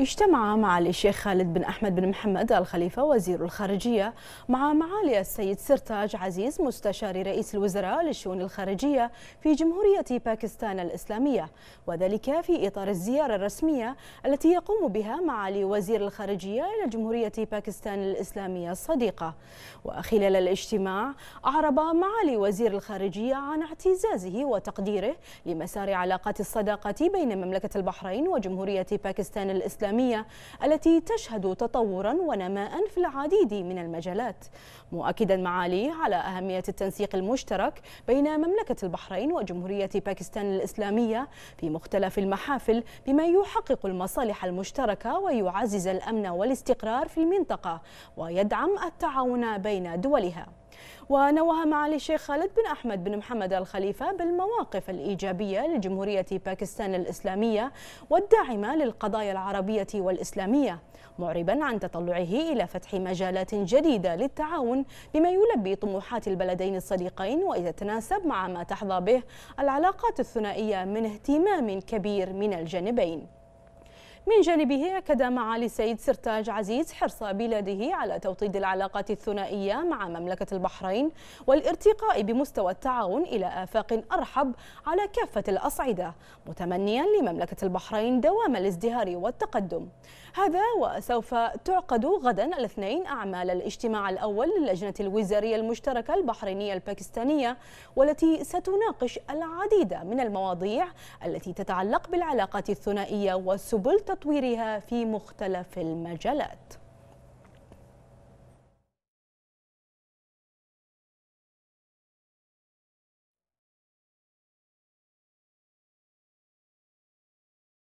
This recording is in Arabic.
اجتمع مع الشيخ خالد بن أحمد بن محمد الخليفة وزير الخارجية مع معالي السيد سرتاج عزيز مستشار رئيس الوزراء للشؤون الخارجية في جمهورية باكستان الإسلامية وذلك في إطار الزيارة الرسمية التي يقوم بها معالي وزير الخارجية إلى جمهورية باكستان الإسلامية الصديقة وخلال الاجتماع أعرب معالي وزير الخارجية عن اعتزازه وتقديره لمسار علاقات الصداقة بين مملكة البحرين وجمهورية باكستان الإسلامية الإسلامية التي تشهد تطورا ونماء في العديد من المجالات مؤكدا معاليه على أهمية التنسيق المشترك بين مملكة البحرين وجمهورية باكستان الإسلامية في مختلف المحافل بما يحقق المصالح المشتركة ويعزز الأمن والاستقرار في المنطقة ويدعم التعاون بين دولها ونوه معالي الشيخ خالد بن أحمد بن محمد الخليفة بالمواقف الإيجابية لجمهورية باكستان الإسلامية والداعمة للقضايا العربية والإسلامية معربا عن تطلعه إلى فتح مجالات جديدة للتعاون بما يلبي طموحات البلدين الصديقين ويتناسب مع ما تحظى به العلاقات الثنائية من اهتمام كبير من الجانبين من جانبه أكد معالي السيد سرتاج عزيز حرص بلاده على توطيد العلاقات الثنائية مع مملكة البحرين والارتقاء بمستوى التعاون إلى آفاق أرحب على كافة الأصعدة متمنيا لمملكة البحرين دوام الازدهار والتقدم هذا وسوف تعقد غدا الاثنين أعمال الاجتماع الأول للجنة الوزارية المشتركة البحرينية الباكستانية والتي ستناقش العديد من المواضيع التي تتعلق بالعلاقات الثنائية والسبل وتطويرها في مختلف المجالات